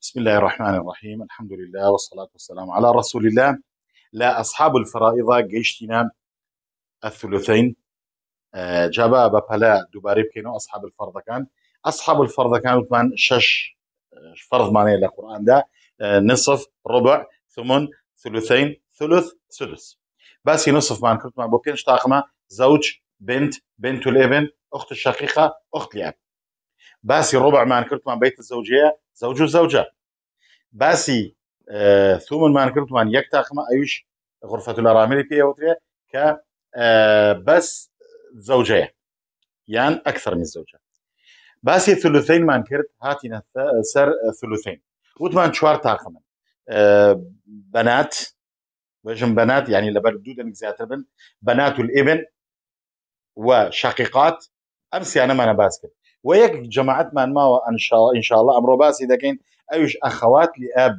بسم الله الرحمن الرحيم الحمد لله والصلاة والسلام على رسول الله لا أصحاب الفرائض گەیشتینە الثلثين جابە بەپەلا أصحاب الفرض كان أصحاب الفرض كان وتمان شش فەرزمانەیە القرآن ده نصف ربع ثمن ثلثين ثلث سدس نصف نصفمان كنت بۆ بوكينش تاقمە زوج بنت بنت الابن اخت الشقيقه اخت الاب باسی كنت کردمان بيت الزوجيه زوج وزوجة باسی ثومنمان آه، کردمان یەک تاقمە أيش غرفة لە ڕامری پێوترێ کە آه، بەس زەوجەیە یان ئەکثر من زەوجە باسی ثلوثینمان کرد هاتين سەر ثلوثین وتمان چوار تاقمن آه، بەنات بەژم بەنات یعنی لەبەر بنات دەنگ زیاتر بن بەنات و ئێبن و شقیقات ئەم سیانەمانە باس ويك جماعت من ما ان شاء الله ان شاء الله امر باس اذا كنت ايش اخوات لاب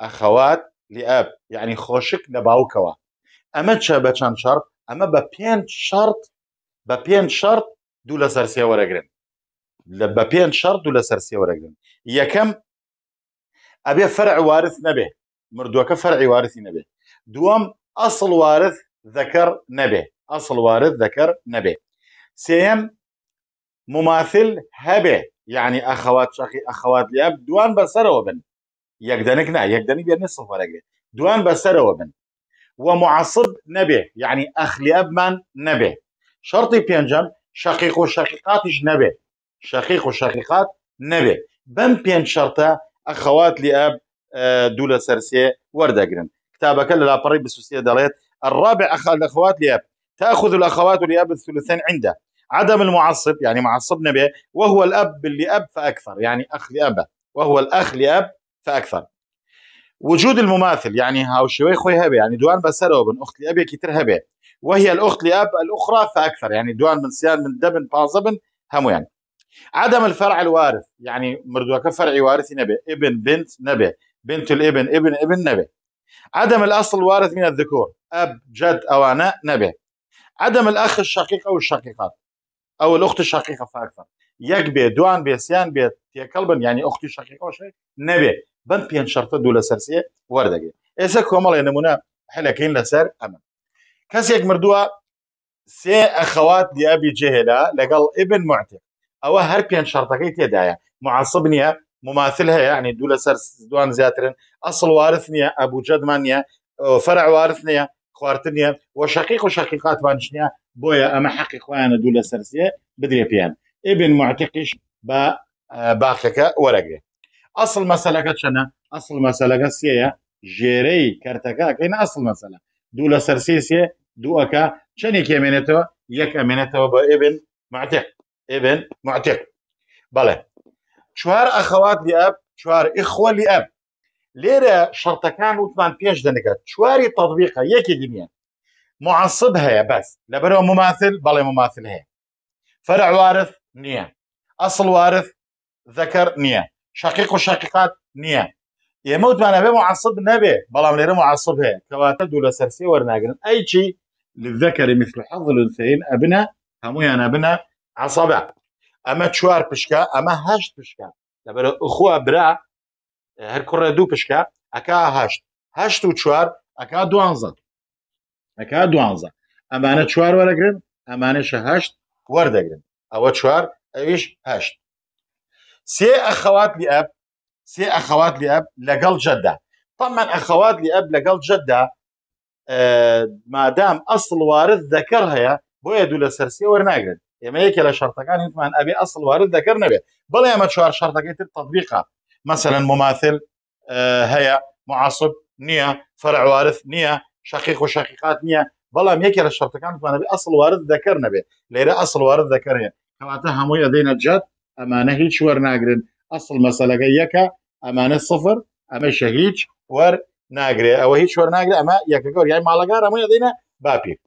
اخوات لاب يعني خوشك لباوكوا اما تشابا تشان شرط اما ببين شرط ببين شرط دولا سرسيا ورقرين ببين شرط دولا سرسيا ورقرين يا كم ابي فرع وارث نبه مردوك فرع وارث نبه دوام اصل وارث ذكر نبه اصل وارث ذكر نبه سيم مماثل هبه يعني اخوات شقي اخوات لاب دوان بسره وبن يقدنك نا بين بێنێ سفەرەگێ دوان بسره وبن ومعصب نبه يعني اخ لاب من نبه شرطي بينجم شقيق شقیقاتیش نبه شقيق وشقيقات نبه بن بين پێنج اخوات لاب لی اه، ئەب دوو لە سەرسێ وەردەگرن كتابك لا بري بسوسية دليت الرابع أخ الأخوات لأب تأخذ الأخوات لأب الثلثين عنده عدم المعصب يعني معصبنا به وهو الأب لأب فأكثر يعني أخ لأبه وهو الأخ لأب فأكثر وجود المماثل يعني هاو شوي خوي هبه يعني دوان بسره بن أخت لأبي كتر هبه وهي الأخت لأب الأخرى فأكثر يعني دوان من سيان من دبن بازبن همو يعني عدم الفرع الوارث يعني مردوك فرعي وارث نبي ابن بنت نبي بنت الابن ابن ابن نبي عدم الأصل الوارث من الذكور أب جد أو أنا نبي عدم الأخ الشقيق أو الشقيقات ئەوە لە ختی شقیقە فاکتەر یەک بێ دوان بێسییان بێت تێکەڵ بن ینی ئۆختی شقیقۆش نەبێ بند پێ شەرتە دوو لە سەرسیە وەردەگەێت ئێستا کۆمەڵی نمونە هەلەکەین لەسەر ئەمە کەسێک مردووە سێ ئەخەوات دیابی جێهێلا لەگەڵ ئبن معتێ ئەوە هەر پێنج شەرتەکەی تێدایە مععسب نییە مماثل هەیە ینی دوو لە سەر دوان زیاترن ئەسڵ وارث نییە ئەبوو جەدمان نیە فەرع وارث نییە خواردن و شقیق و شقیقات وانشنیا بۆیە ئەمە حەقی خۆیانە دوو لە سەرسیە بدرێ پێیان ئێبن معتقیش بە باخەکە وەرەگرێ ئەسڵ مەسەلەکە چەنە ئەسڵ مەسەلەکە سیەیە ژێرەی کەرتەکەکەینە ئەسڵ مەسەلە دوو لە سەرسیسیێ دووەکە چەندێک ئەمێنێتەوە یەک ئەمێنێتەوە بە ئێبن معتق ئێبن معتق بەڵێ چوار ئەخەوات لی ئەب چوار ئیخۆ لی ئەب لێرە شەڕتەکان وتمان پێش دەنگات چواری تەطبیقە یەکی دنیا معسب هەیە بەس لەبەرەوە مماثل بەڵێ مماثل هەیە فرع وارث نییە ئەسڵ وارث ذەکەر نییە شقیق و شقیقات نییە ئێمە وتمانە بێ معسب نەبێ بەڵام لێرە معسب هەیە کەواتە دوو لە سەرسی وەرناگرن ئەیچی للذەکەر مثل حەظ الأنثيين ئەبنە هەمویان ئەبنە عسەبە ئەمە چوار پشکە ئەمە هەشت پشکە لەبەر ئخوا برا هەر کوڕە دوو پشکە ئەک هەشت هەشت و چوار ئەک دوانزە ئەک دوانزە ئەمانە چوار وەرەگرن ئەمانەشە هەشت وەردەگرن ئەوە چوار ئەویش هەشت سێ ئەخەوات لی ئەب سێ ئەخەوات لی ئەب لەگەڵ جەدا طبعا ئەخەوات لی ئەب لەگەڵ جەدا مادام ئەسڵ وارد دەکەڕ هەیە بۆیە دوو لە سەرسی وەرناگرن ئێمە یەکێ لە شەرتەکان هیچمان ئەبێ ئەسڵ وارد دەکەر نەبێت بڵێ ئەمە چوار شەرتەکەی تر تطببیقا مثلا مماثل آه، هيا معصب نيا فرع وارث نيا شقيق وشقيقات نيا بلا ميكر الشرطة كانت وانا بأصل وارث ذكرنا به ليرا أصل وارث ذكرها كواتا همو يدين الجد أما نهيج ور ناقرن أصل مسألة يكا أما صفر أما شهيج ور ناقري أو هيج ور ناقري أما يكا كور يعني معلقا قار همو بابي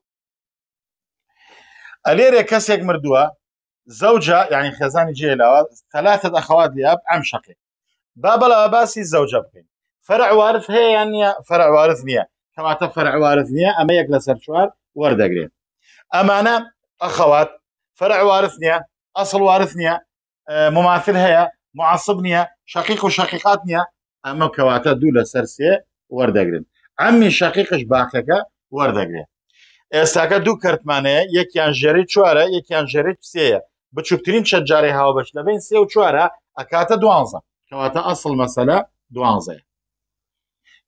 أليرا كاسيك مردوها زوجة يعني خزاني جيلا ثلاثة أخوات لأب عم شقيق با بەڵا باسی زەوجە بکەین فەرعوارف هەیە نیە فەرعوارف نییە کەواتە فەرعوارف نییە ئەمە یەک لە سەر چوار وەردەگرێت ئەمانە ئەخەوات فەرعوارف نییە ئەسڵ وارف نییە مماثل هەیە معاصب نییە شقیق و شقیقات نییە ئەمە کەواتە دوو لە سەر سێ وەردەگرن ئەمین شقیقش باقیەکە وەردەگرێت ئێستاکە دوو کەرتمانەیە یەکیان ژێری چوارە یەکیان ژێری سەیە بچووکترین شەجارێ هاوبەش لەبین سێ و چوارە ئەکاتە دوانزە کەواتە ئەسڵ مەسەلە دوانزەیە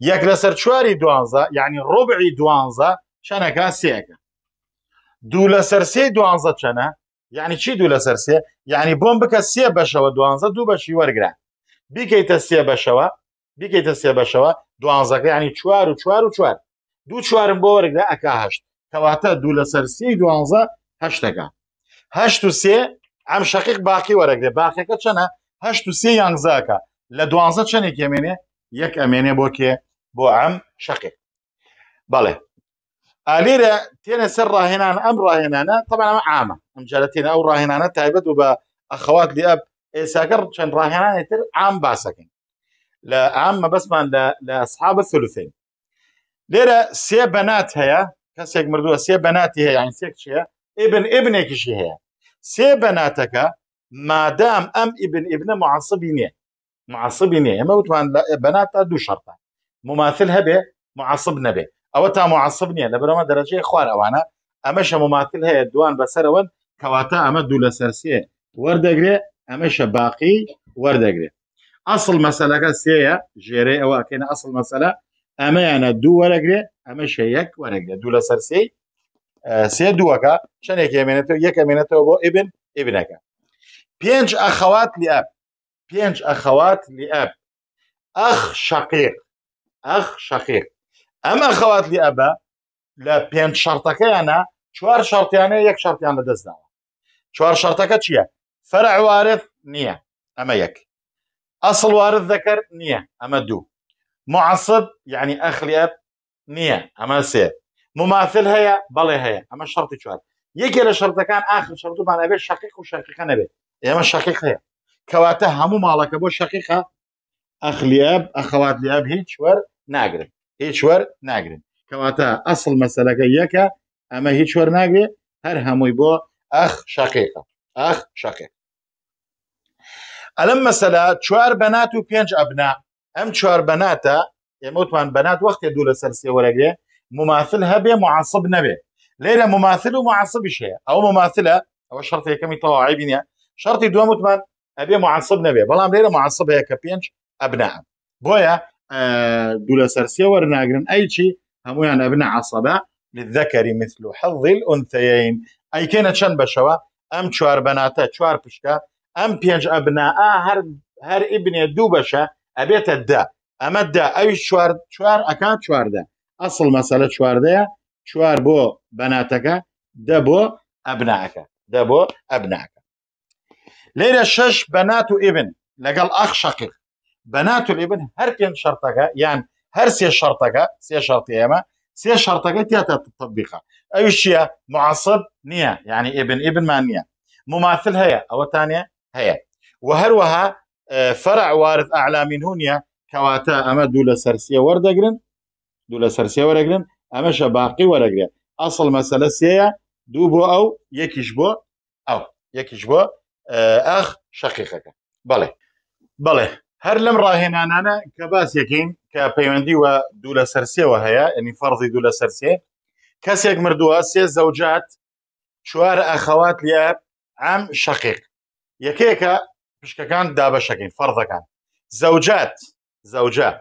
یەک لەسەر چواری دوانزە یعنی ڕۆبعی دوانزە چەنەکە سێەکە دوو لەسەر سێ دوانزە چەنە یعنی چی دوو لەسەر سێ یعنی بۆم بکە سێ بەشەوە دوانزە دوو بەشی وەرگرا بیکەیتە سێ بەشەوە بیکەیتە سێ بەشەوە دوانزەکە ینی چوار و چوار و چوار دوو چوارم بۆ وەرگدا ئەکهشت کەواتە دوو لەسەر سی دوانزە هەشتەکە هەشت و سێ ئەم شقیق باقی وەرەگرێ باقیەکە چەنە هەشت و سێ یانگزاکە لە دوانزە چەندێک ئەمێنێ یەک ئەمێنێ بۆ کێ بۆ ئەم شقێک بەڵێ ئالێرە تێنە سەر ڕاهێنان ئەم ڕاهێنانە تەبانە ئامە ئەمجارە تێنە ئەو ڕاهێنانە تایبەت و بە ئەخەوات لێ ئەب ئێساگەڕ چەند ڕاهێنانی تر ئام باسەکەین لە ئام مەبەسمان لە ئەسحاب سلوفین لێرە سێ بەنات هەیە کەسێک مردووە سێ بەناتی هەیە یان سێک چیە ئێبن ئێبنێکیشی هەیە سێ بەناتەکە مادام ئەم ئیبن ئبنە مععسبی نیە مععسبی نیە ئەمە وتمان بەنا تا دوو شەرتە مماثل هەبێ مععسب نەبێ ئەوە تا مععسب نییە لە برەوە دەرەجەی خوار ئەوانە ئەمەشە مماثل هەیە دوان بەسەرەوەن کەواتە ئەمە دوو لە سەرسیێ وەردەگرێ ئەمەشە باقی وەردەگرێت ئەسڵ مەسەلەکە سەیە ژێرە ئەوەکەێنە ئەسڵ مەسەلە ئەمەیانە دوو وەرەگرێ ئەمە شەیەک وەرەگرێ دوو لە سەرسی سێ دووەکە شنێک ئەمێنێتەوە یەک ئەمێنێتەوە بۆ ئبن ئبنەکە پێنج ئەخەوات لئب پێنج ئەخەوات لئب ئەخ شەقیق ئەخ شەقیق ئەم ئەخەوات لئبە لە پێنج شەرتەکەیانە چوار شەرتیانەیە یەک شەرتیان لە دەستداوە چوار شەرتەکە چییە فەرع وارث نییە ئەمە یەک ئەسڵ وارث ذەکەر نییە ئەمە دوو معصب یعنی ئەخ لئب نییە ئەمە سێ مماثل هەیە بەڵێ هەیە ئەمە شەرتی چوار یەکێ لە شەرتەکان ئاخر شەرتومان ئەبێت شقیق و شەقیقە نەبێت ئێمە شقیق هەیە کەواتە هەموو ماڵەکە بۆ شقیقا ئەخلیاب ئەخەوات لیاب هیچ وەر ناگرن هیچ وەر ناگرن کەواتە ئەسڵ مەسلەکە یەکە ئەمە هیچ وەر ناگرێ هەر هەمووی بۆ ئەخ شقیقە ئەخ شقیق ئەلم مەسەلا چوار بەنات و پێنج ئەبنا ئەم چوار بەناتە ئێمەوتمان بەنات وەختێ دوو لەسەر سێوەرەگێ مماثل هەبێ معاصب نەبێ لێرە مماثل و معاصبش هەیە ئەو مماثلە ئەوە شرط یەکەمی تەواعی بینە شرطي دوم وثمان ابي معصب نبي بلا ام ليره معصب هيك بينج ابناء بويا اه، دولا سرسيا ورناغرن اي شيء همو يعني ابناء عصبة للذكر مثل حظ الانثيين اي كان شن بشوا ام شوار بناتا شوار بشكا ام بينج ابناء هر هر ابن دو بشا ابي تدا اما دا اي شوار شوار اكان شوار دا اصل مساله شوار دا شوار بو بناتك دبو ابنائك دبو ابنائك ليرە شش بناتو ابن لقال أخ شقيق بناتو الابن هركن ئبن يعني شەرتەکە یان هەر سێ شەرتەکە سێ شەرتی ئێمە سێ شەرتەکە تیاتە تطببیقا ئەوش چیە مععصب نییە يعني ابن ئبن ئبنمان مماثل هيا أو ثانيه هيا وهروها آه، فرع وارث أعلى من هنا كواتا أما دولة سرسية وردقرن دولة سرسية وردقرن أما شباقي وردقرن أصل مسألة سيا دوبو أو يكيش أو يكيش ئەخ شەقیقەکە بەڵێ بەڵێ هەر لەم ڕاهێنانانە کە باسیەکەین کە پەیوەندی وە دوو لە سەرسیەوە هەیە ئەنی فەرزی دوو لە سەرسێ کەسێک مردووە سێ زەوجات چوار ئەخەوات لە ئەم شەقیق یەکێکە پشکەکان دابەشەکەین فەرزەکان زەوجات زەوجە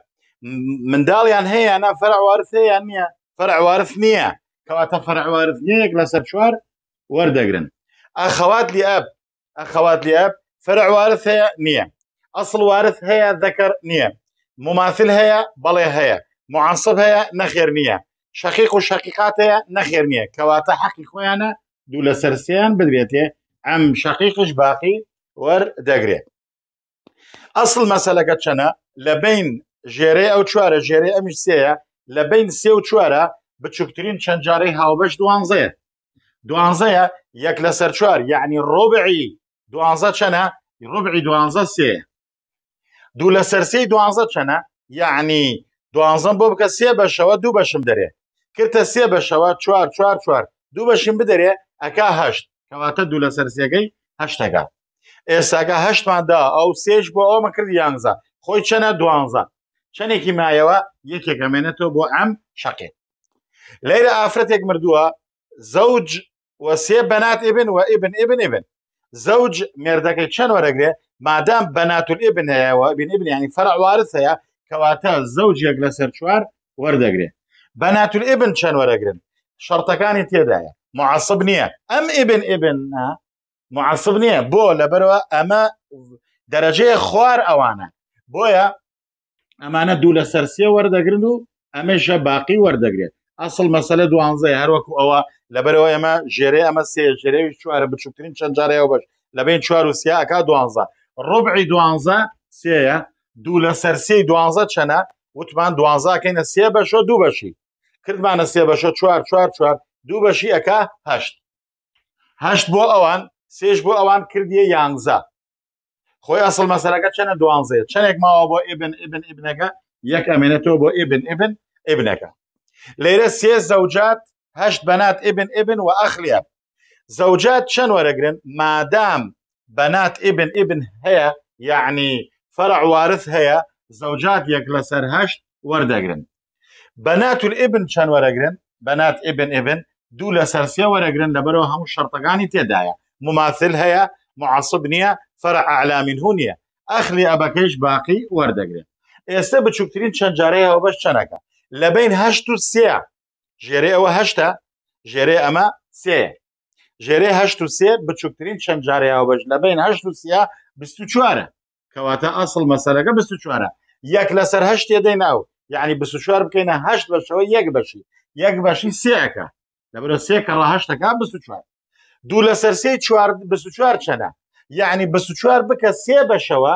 منداڵیان هەیە نا فەرعوارف هەیە نییە فەرعوارف نییە کەواتە فەرعوارف نیەک لەسەر چوار وەردەگرن ئەخەوات لی ئەب ئەخەوات لە فرع وارث هەیە نییە ئەسڵ وارث هەیە دەکەر نییە مماثل هەیە بەڵێ هەیە معاصب هەیە نەخێر نییە شقیق و شقیقات هەیە نەخێر نییە کەواتە حەقی خۆیانە دوو لە سەرسیان بدرێتێ ئەم شقیقش باقی وەردەگرێت ئەسڵ مەسەلەکە چەنە لە بین ژێرە ئەو چوارە ژێرە ئەمیش سەیە لە بین سێ و چوارە بچووکترین چەند جارەی هاوبەش دوانزەیە دوانزەیە یەک لە سەر چوار یعنی ڕۆبعی دوانزە چەنە ڕبعی دوانزە سێ دوو لە سەرسی دوانزە چەنە یعنی دوانزەم بۆ بکە سێ بەشەوە دوو بەشم دەرێ کردتە سێ بەشەوە چوار چوار چوار دوو بەشیم بدەرێ ئەکا هەشت کەواتە دوو لە سەرسیەکەی هەشتەکە ئێستاگە هەشتماندا ئەو سێش بۆ ئەومە کرد یانزە خۆی چەنە دوانزە چەندێکی مایەوە یەکێکەمێنێتەوە بۆ ئەم شەقێت لەیرە ئافرەتێک مردووە زەوج وە سێ بەنات ئێبن و ئێبن ئێبن ئێبن زەوج مێردەکەی چەند وەرەگرێ مادام بە ناتولێ بنەوە بینێبن ینی فەرعوارت هەیە کەواتە زەوجێک لە سەر چوار وەردەگرێ بە ناتول ئێبن چەند وەرەگرن شەڕتەکانی تێدایە مععسب نییە ئەم ئێبن ئێبن مععسب نییە بۆ لەبەرەوە ئەمە دەرەجەیە خوار ئەوانە بۆیە ئەمانە دوو لە سەرسیە وەردەگرن و ئەمەشە باقی وەردەگرێت ئەسڵ مەسەلە دوانزای هەروەکو ئەوە لەبەرەوە ئێمە ژێرە ئەمە سێ ژێرەوی چوارە بچووترین چەند جارەوە بەش لە بین چوار و سیاکە دوانزە ڕبعی دوانزە سەیە دوو لە سەرسی دوانزە چەنە وتمان دوانزاکەینە سێ بەشە دوو بەشی کردمانە سێ بەشە چوار چوار چوار دوو بەشی ئەکا هەشت هەشت بۆ ئەوان سێش بۆ ئەوان کردیە یانزە خۆی ئەسڵ مەسەرەکە چەنە دوانزەیە چەندێک ماوە بۆ ئبن ئبن ئبنەکە یەک ئەمێنێتەوە بۆ ئبن ئبن ئبنەکە لێرە سێ زەوجات بنات ابن ابن واخ و زوجات زەوجات چەند ما مادام بنات ابن ابن هي يعني فرع وارث هي زوجات يكلسر هشت هەشت وەردەگرن بنات الابن چەند بنات ابن ابن ئبن دوو لە سەرسیە وەرەگرن لەبەرەوە هەموو مماثل هەیە معصب نییە فرع ئالامین هوونیە ئەخلی ئەبەکەیش باقی وەردەگرێت ئێستا بچووکترین چەند جارەیەەوە بەش چەنەکە لبين بین سيا ژێرە ئەوە هەشتا ژێرە ئەمە سێ ژێرە هەشت و سێ بچووکترین چەند جارەیەوە بەش لەبین هەشت و سیا بیست و چوارە کەواتە ئاسڵ مەسەرەکە بیست و چوارە یەک لەسەر هەشتێ دەی ناو یعنی بیست و چوار بکەینە هەشت بەشەوە یەک بەشی یەک بەشی سێەکە لەبرە سێ کەڵە هەشتەکە بیست و چوار دوو لەسەر سێ چوار بیست و چوار چەنە یعنی بیست و چوار بکە سێ بەشەوە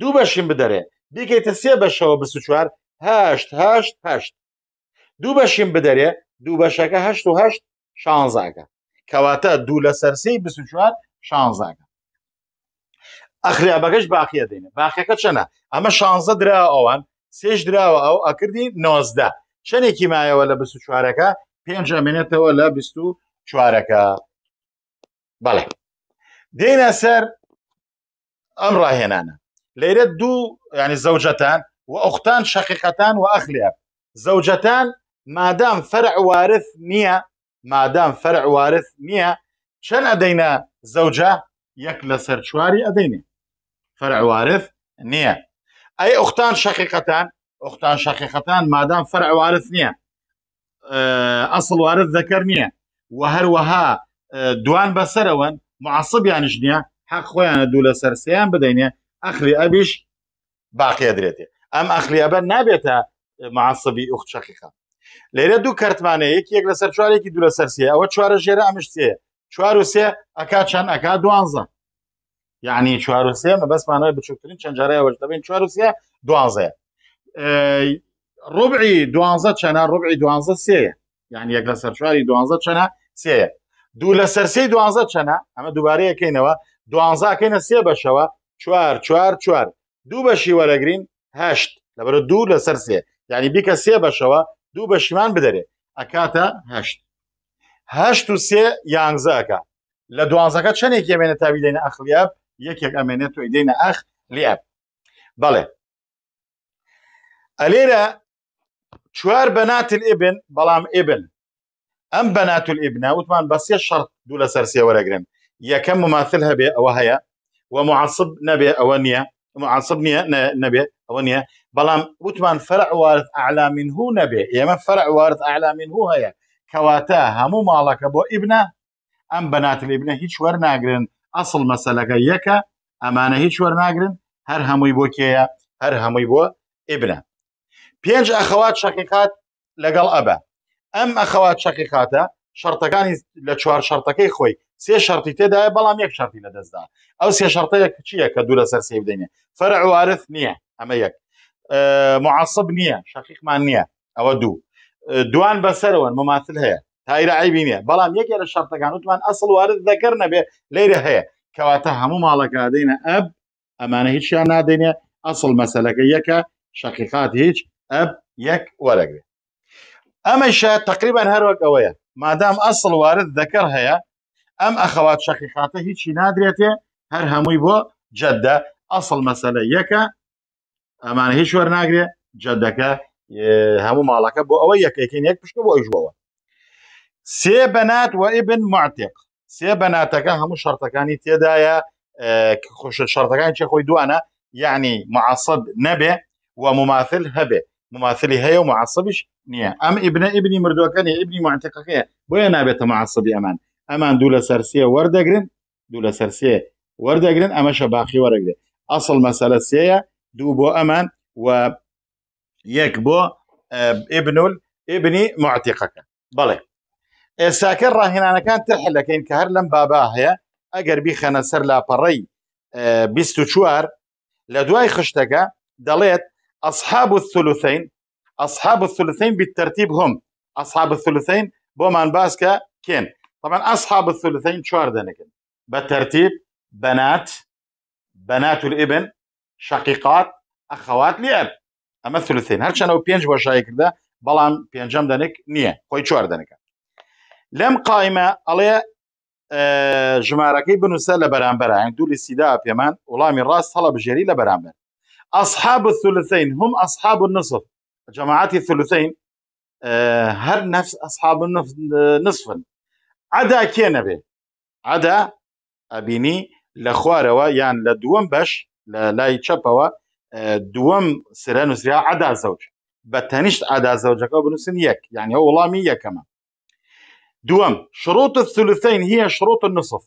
دوو بەشیم بدەرێ بیکەیتە سێ بەشەوە بیست و چوار هەشت هەشت هەشت دوو بەشیم بدەرێ دوو بەشەکە هەشت و هەشت شانزاگە کەواتە دوو لە سەرسی بچوار شانزاگە ئەخریابەکەش باقیە دێنێ باقیەکە چەنە ئەمە شانزە درا ئەوان سێش درراوە ئەو ئەکردی نۆزدا چەندێکی مایەوە لە بست چوارەکە پێنج ئەمێنێتەوە لە بیست و چوارەکە بەڵێ دێنە سەر ئەم ڕاهێنانە لێرە دوو ینی زەوجەتان و ئەختان شەقیقەتان و ئەخلیاب زەوجەتان ما دام فرع وارث نية ما دام فرع وارث نية شن أدينا زوجة يك لسر أدينا فرع وارث نية أي أختان شقيقتان أختان شقيقتان ما دام فرع وارث نية آه، أصل وارث ذكر نية وها آه، دوان بسرون معصب يعني شنية حق خويا دولا سرسيان بدينيا أخلي أبيش باقي أدريتي أم أخلي أبا نابيتا معصبي أخت شقيقة لێرە دوو کەرتمانەیە یەکێک لە سەر چوارێکی دوو لە سەرسیە ئەوە چوارە ژێرە ئەمشتێ چوار و سێ ئەک چەند ئەک دوانزە یعنی چوار و سێ بەسمانە بچووترین چەندجارەیە وەش دەبین چوار و سێ دوانزەیە ڕوبعی دوانزە چەنە ڕوبعی دوانزە سێە یعنی یەک لە سەر چواری دوانزە چەنە سێە دوو لە سەرسی دوانزە چەنە ئەمە دووبارەیەکەینەوە دوانزاکەینە سێ بەشەوە چوار چوار چوار دوو بەشی وەرەگرین هەشت لەبەر دوو لە سەر سێ یعنی بیکە سێ بەشەوە دوو بەشیمان بدەرێ ئەکاتە هەشت هەشت و سێ یانزەکە لە دوانزەکە چەندێک ئەمێنە تاوی دێنە ئەخلیاب یەکێک ئەمێنێت تۆی دێنە ئەخ لیاب بەڵێ ئەلێرە چوار بەناتل ئبن بەڵام ئبن ئەم بەناتل ئبنا وتمان بە سێ شەرت دوو لەسەر سێوەرەگرن یەکەم مماثل هەبێ ئەوە هەیە ومعصب نەبێ ئەوە نییە معصب نییە نەبێ ئەوە نییە بەڵام وتمان فرع وارد ئاعلا من هو نەبێ ئێمە فرع وارد ئاعلا من هو هەیە کەواتە هەموو ماڵەکە بۆ ئیبنە ئەم بەناتلیبنە هیچ وەرناگرن ئەسڵ مەسلەکە یەکە ئەمانە هیچ وەرناگرن هەر هەمووی بۆ کێە هەر هەمووی بۆ ئیبنە پێنج ئەخەوات شقیقات لەگەڵ ئەبە ئەم ئەخەوات شقیقاتە شەرتەکانی لە چوار شەرتەکەی خۆی سێ شەرتی تێدایە بەڵام یەک شەرتی لەدەستدا ئەو سێ شەرتەیە کچیە کە دوورە سەر سێ بدەینێ فەرعوارث نییە ئەمە یەک مععسب نییە شەقیقمان نییە ئەوە دوو دوان بەسەرەوەن مماثل هەیە تایرە عیبی نیە بەڵام یەکێ لە شەرتەکان وتمان ئەسڵ وارد دەکەر نەبێ لێرە هەیە کەواتە هەموو ماڵەکەدەینە ئەب ئەمانە هیچیان نادێنێ ئەسڵ مەسلەکە یەکە شەقیقات هیچ ئەب یەک وەرەگرێت ئەمەشە تقریبان هەروەک ئەوەیە مادام ئەسڵ وارد دەکەر هەیە ئەم ئەخەوات شەقیقاتە هیچی نادرێتێ هەر هەمووی بۆ جەدە ئەسڵ مەسلە یەکە ئەمانە هیچ وەرناگرێ جەدەکە هەموو ماڵەکە بۆ ئەوە یەکەکەین یەک پشت بۆ ئەیژەوە سێ بەنات و ئیبن معتێق سێ بەناتەکە هەموو شەرتەکانی تێدایە خوش شەرتەکان چ خۆی دوانە یعنی مععصب نەبێ و مماثل هەبێ مماثلی هەیە و مععصبش نییە ئەم ئیبنە ئیبنی مردوەکانی ئیبنی معتەقەکەەیە بۆیە نابێتە مععصبی ئەمان ئەمان دوو لە سەرسیە وەردەگرن دوو لە سەرسێ وەردەگرن ئەمەشە باقی وەرەگرێت ئەسڵ مەسەلە سەیە دوبو أمان و يكبو ابن آه، ابن معتقك بله ئێستا أنا ڕاهێنانەکان تحل کە كهر لم بابا هەیە ئەگەر بیخەنە سر لاپەڕی چوار آه، شوار لدواي خشتك دليت أصحاب الثلثين أصحاب الثلثين بالترتيب هم أصحاب الثلثين بومان باسكا كين طبعا أصحاب الثلثين شوار دنكن بالترتيب بنات بنات الابن شقیقات ئەخەوات لێب ئەمە سلوسین هەرچەنە و پێنج بەشای کردە بەڵام پێنجەم دەنک نییە خۆی چوار دەنەکە لەم قایمە ئەڵێ ژمارەکەی بنووسە لە بەرامبەران دووری سیدا پێمان وڵامی ڕاست هەڵە بژێری لە بەرامبەر ئەصحاب الثلثين هم أصحاب النصف جماعات الثلثين هل نفس أصحاب النصف عدا كينا به عدا أبيني لخواروا يعني لدوم باش لە لای چەپەوە دووەم سرانو نووسیا عدا زوج بە عدا زوج کو بنسن یک یعنی ئەو وەڵامی یەکەمە دووەم شروط الثلثين هي شروط النصف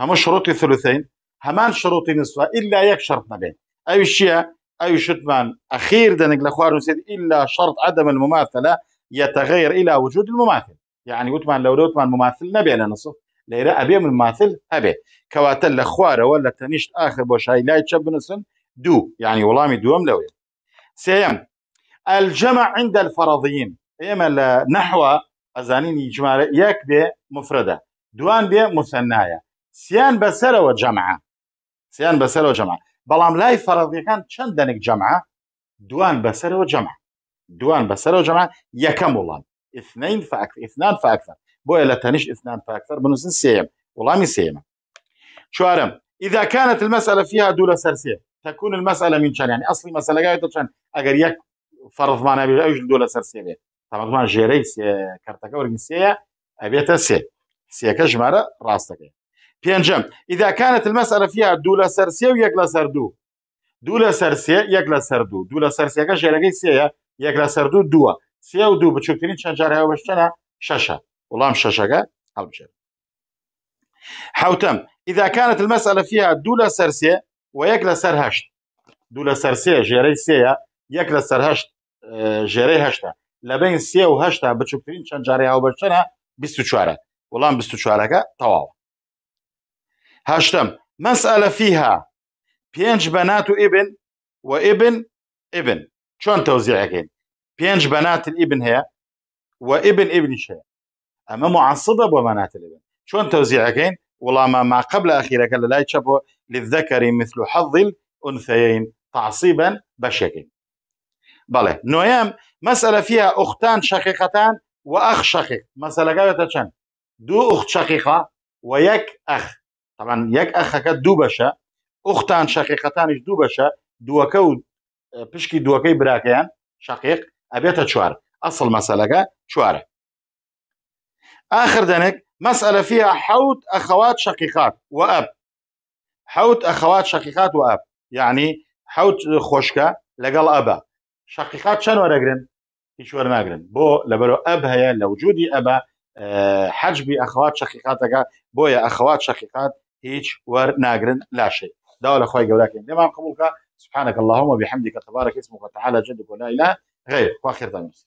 هەموو شروط الثلثين همان شروط النصف إلا یەک شرط نەبێن اي شيء اي شتمان ئەخیر دەنێک لە خوارد نووسێت إلا شرط عدم المماثلة يتغير إلى وجود المماثل يعني وتمان لو لوتمان مماثل نبي على نصف لێرە أبي من ماثل هەبێ كواتل لە ولا تنشت آخر ئاخر بۆ شایلای چە دو دوو یعنی وەڵامی لوي سيم الجمع عند الفرضيين إما نحو أزانين ئەزانینی جمارە یەک مفردة دوان بێ مسەنایە سیان بەسەرەوە وجمعة سیان بەسەرەوە وجمعة بلام لای فەڕەضیەکان چەند دەنێک جمعة دوان بەسەرەوە وجمعة دوان بەسەرەوە جەمعە یەکەم والله اثنين فاكثر اثنان فاكثر بۆیە لە تەنیش ئثنان فاکتەر بنووسن سێم وڵامی سێمە چوارم إذا كانت المسألة فيها دولة سرسية تكون المسألة من شان يعني أصلي مسألة قاعدة شان أجر يك فرض معنا بيجوش دولة سرسية طبعا طبعا جيري كارتك ورقم سيا أبيت سي سيا كجمارة راستك بينجم إذا كانت المسألة فيها دولة سرسية ويقلا سردو دولة سرسية يقلا سردو دولة سرسية كجيري سيا يقلا سردو دوا سيا ودو بتشوفين شان جارها وشتنا شاشة وەڵام شەشەکە هەڵبژێت حوتم إذا كانت المسألة فيها دو لسر سي ويك لسر هشت دو لسر سي جيري سي يك لسر هشت جيري هشتا لبين سي و هشتا بچوكترين چند جاري هاو بچنا بستو چوارة والله بستو چوارة كا طوال هشتم مسألة فيها بينج بنات ابن وابن ابن شلون توزيعك بينج بنات الابن هي وابن ابن هي ئەمە معسەدە بۆ ماناتە لەبن چۆن تەوزیعەکەین وڵامە ما قبل ئەخیرەکە لە لای چەپۆ لذەکەری مثل حەضیل ئونفەین تعصیبن بەشێکین بەڵێ نوۆم مەسەلە فە ئوختان شەقیقەتان و ئەخ شەقیق مەسەلەکەوێتە چەند دوو ئوخت شەقیقا و یەک ئەخ تەمان یەک ئەخەکە دوو بەشە ئوختان شەقیقەتانیش دوو بەشە دووەکە و پشکی دووەکەی براکەیان شەقیق ئەبێتە چوار ئەسڵ مەسەلەکە چوارە آخر دنك مسألة فيها حوت أخوات شقيقات وأب حوت أخوات شقيقات وأب يعني حوت خوشكة لقال أبا شقيقات شنو رجرن هیچ أب هيا لەبەرۆ أبا آه، حجب أخوات شقيقات ئەبە بو يا أخوات شقيقات ئەخوات شەقیقات هیچ لا شيء داوا لە خۆی گەوراکەین لێمان قبولك سبحانك اللهم وبحمدك تبارك اسمك وتعالى جدك ولا اله غيرك واخر دانوس